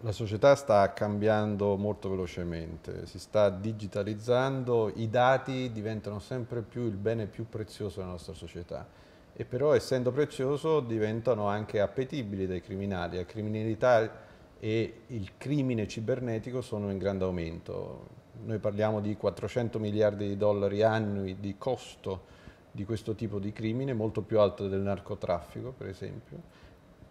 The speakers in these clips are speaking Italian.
La società sta cambiando molto velocemente, si sta digitalizzando, i dati diventano sempre più il bene più prezioso della nostra società e però essendo prezioso diventano anche appetibili dai criminali. La criminalità e il crimine cibernetico sono in grande aumento. Noi parliamo di 400 miliardi di dollari annui di costo di questo tipo di crimine, molto più alto del narcotraffico per esempio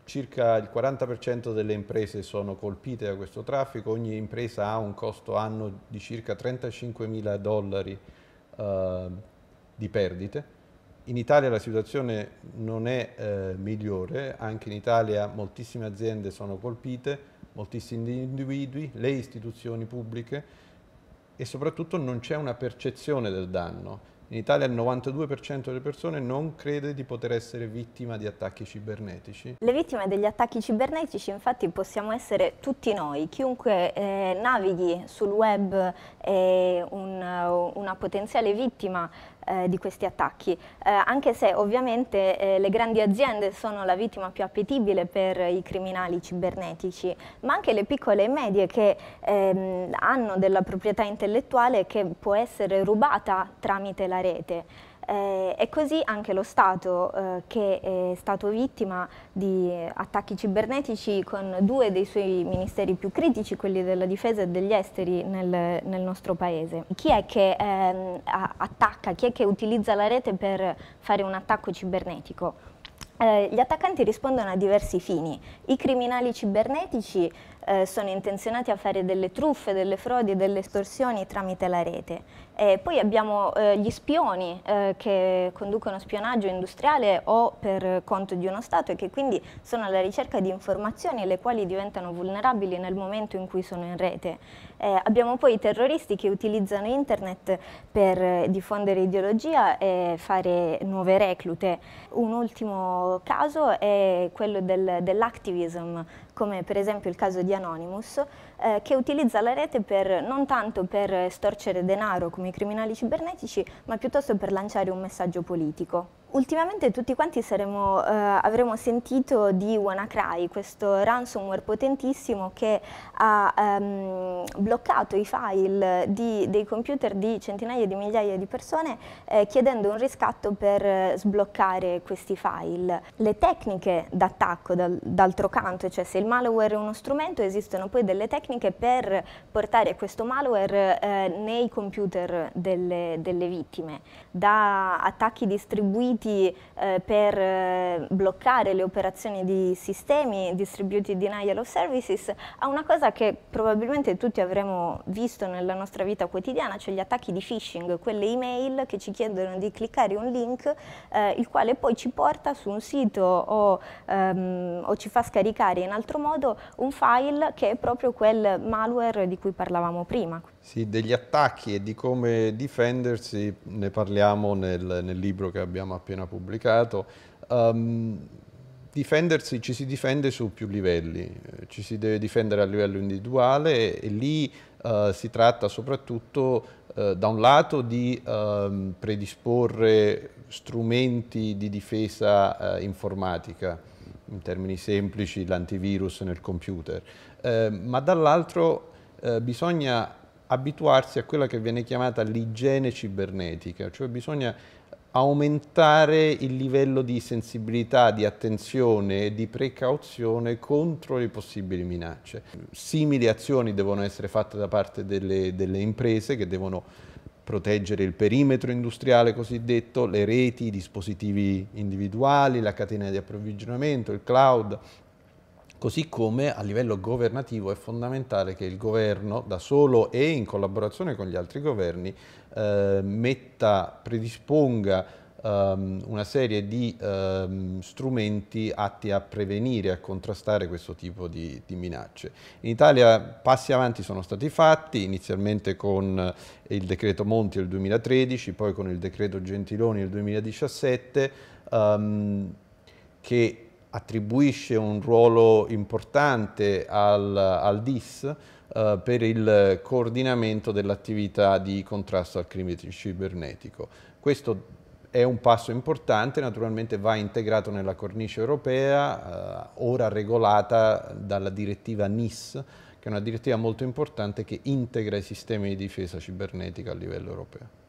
Circa il 40% delle imprese sono colpite da questo traffico, ogni impresa ha un costo anno di circa 35 mila dollari eh, di perdite. In Italia la situazione non è eh, migliore, anche in Italia moltissime aziende sono colpite, moltissimi individui, le istituzioni pubbliche e soprattutto non c'è una percezione del danno in Italia il 92% delle persone non crede di poter essere vittima di attacchi cibernetici. Le vittime degli attacchi cibernetici infatti possiamo essere tutti noi, chiunque eh, navighi sul web è un, una potenziale vittima eh, di questi attacchi, eh, anche se ovviamente eh, le grandi aziende sono la vittima più appetibile per i criminali cibernetici, ma anche le piccole e medie che ehm, hanno della proprietà intellettuale che può essere rubata tramite la rete. Eh, e così anche lo Stato eh, che è stato vittima di attacchi cibernetici con due dei suoi ministeri più critici, quelli della difesa e degli esteri nel, nel nostro paese. Chi è che eh, attacca, chi è che utilizza la rete per fare un attacco cibernetico? gli attaccanti rispondono a diversi fini. I criminali cibernetici eh, sono intenzionati a fare delle truffe, delle frodi, e delle estorsioni tramite la rete. E poi abbiamo eh, gli spioni eh, che conducono spionaggio industriale o per conto di uno Stato e che quindi sono alla ricerca di informazioni le quali diventano vulnerabili nel momento in cui sono in rete. Eh, abbiamo poi i terroristi che utilizzano internet per eh, diffondere ideologia e fare nuove reclute. Un ultimo caso è quello del, dell'activism, come per esempio il caso di Anonymous, eh, che utilizza la rete per, non tanto per storcere denaro come i criminali cibernetici, ma piuttosto per lanciare un messaggio politico. Ultimamente tutti quanti saremo, eh, avremo sentito di WannaCry, questo ransomware potentissimo che ha ehm, bloccato i file di, dei computer di centinaia di migliaia di persone eh, chiedendo un riscatto per sbloccare questi file. Le tecniche d'attacco, d'altro canto, cioè se il malware è uno strumento, esistono poi delle tecniche per portare questo malware eh, nei computer delle, delle, vittime, da attacchi distribuiti eh, per eh, bloccare le operazioni di sistemi, distributed denial of services, a una cosa che probabilmente tutti avremo visto nella nostra vita quotidiana, cioè gli attacchi di phishing, quelle email che ci chiedono di cliccare un link, eh, il quale poi ci porta su un sito o, ehm, o ci fa scaricare in altro altro modo un file che è proprio quel malware di cui parlavamo prima. Sì, degli attacchi e di come difendersi ne parliamo nel, nel libro che abbiamo appena pubblicato. Um, difendersi ci si difende su più livelli, eh, ci si deve difendere a livello individuale e lì uh, si tratta soprattutto uh, da un lato di uh, predisporre strumenti di difesa informatica in termini semplici l'antivirus nel computer, eh, ma dall'altro eh, bisogna abituarsi a quella che viene chiamata l'igiene cibernetica, cioè bisogna aumentare il livello di sensibilità, di attenzione e di precauzione contro le possibili minacce. Simili azioni devono essere fatte da parte delle, delle imprese che devono proteggere il perimetro industriale cosiddetto, le reti, i dispositivi individuali, la catena di approvvigionamento, il cloud, così come a livello governativo è fondamentale che il governo da solo e in collaborazione con gli altri governi eh, metta, predisponga um, una serie di um, strumenti atti a prevenire, e a contrastare questo tipo di, di, minacce. In Italia passi avanti sono stati fatti, inizialmente con il decreto Monti del 2013, poi con il decreto Gentiloni del 2017, um, che attribuisce un ruolo importante al, al DIS, eh, per il coordinamento dell'attività di contrasto al crimine cibernetico. Questo è un passo importante, naturalmente va integrato nella cornice europea, eh, ora regolata dalla direttiva NIS, che è una direttiva molto importante che integra i sistemi di difesa cibernetica a livello europeo.